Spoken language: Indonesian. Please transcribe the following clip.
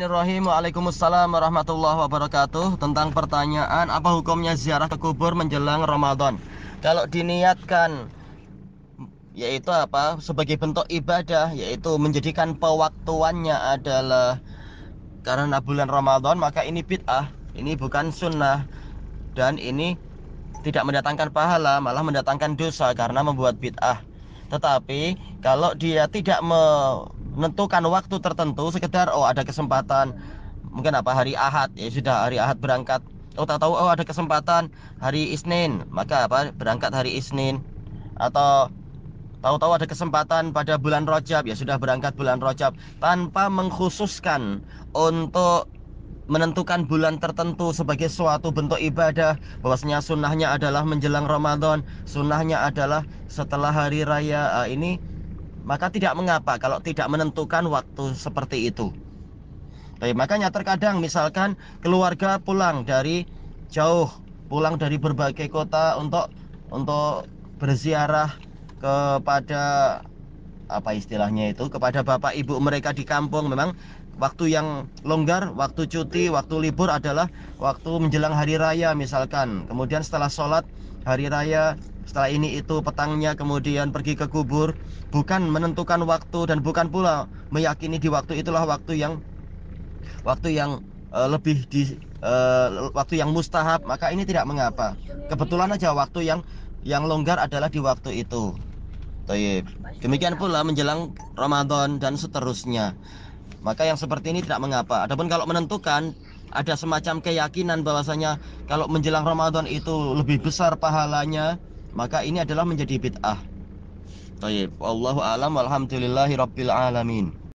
Bismillahirrahmanirrahim Waalaikumsalam warahmatullahi wabarakatuh Tentang pertanyaan apa hukumnya ziarah ke kubur menjelang Ramadan Kalau diniatkan Yaitu apa sebagai bentuk ibadah Yaitu menjadikan pewaktuannya adalah Karena bulan Ramadan maka ini bid'ah Ini bukan sunnah Dan ini tidak mendatangkan pahala malah mendatangkan dosa karena membuat bid'ah tetapi kalau dia tidak me menentukan waktu tertentu sekedar oh ada kesempatan mungkin apa hari Ahad ya sudah hari Ahad berangkat oh tak tahu oh ada kesempatan hari Isnin maka apa berangkat hari Isnin atau tahu-tahu ada kesempatan pada bulan Rajab ya sudah berangkat bulan Rajab tanpa mengkhususkan untuk menentukan bulan tertentu sebagai suatu bentuk ibadah bahwasanya sunnahnya adalah menjelang Ramadan sunnahnya adalah setelah hari raya ah, ini maka tidak mengapa kalau tidak menentukan waktu seperti itu. Baik, makanya terkadang misalkan keluarga pulang dari jauh, pulang dari berbagai kota untuk untuk berziarah kepada apa istilahnya itu kepada bapak ibu mereka di kampung memang waktu yang longgar, waktu cuti, waktu libur adalah waktu menjelang hari raya misalkan. Kemudian setelah sholat hari raya setelah ini itu petangnya kemudian pergi ke kubur bukan menentukan waktu dan bukan pula meyakini di waktu itulah waktu yang waktu yang uh, lebih di uh, waktu yang mustahab maka ini tidak mengapa kebetulan aja waktu yang yang longgar adalah di waktu itu Taib. demikian pula menjelang Ramadan dan seterusnya maka yang seperti ini tidak mengapa adapun kalau menentukan ada semacam keyakinan bahwasanya kalau menjelang Ramadan itu lebih besar pahalanya maka ini adalah menjadi bid'ah. Tayyib. Allahu alam walhamdulillahi rabbil alamin.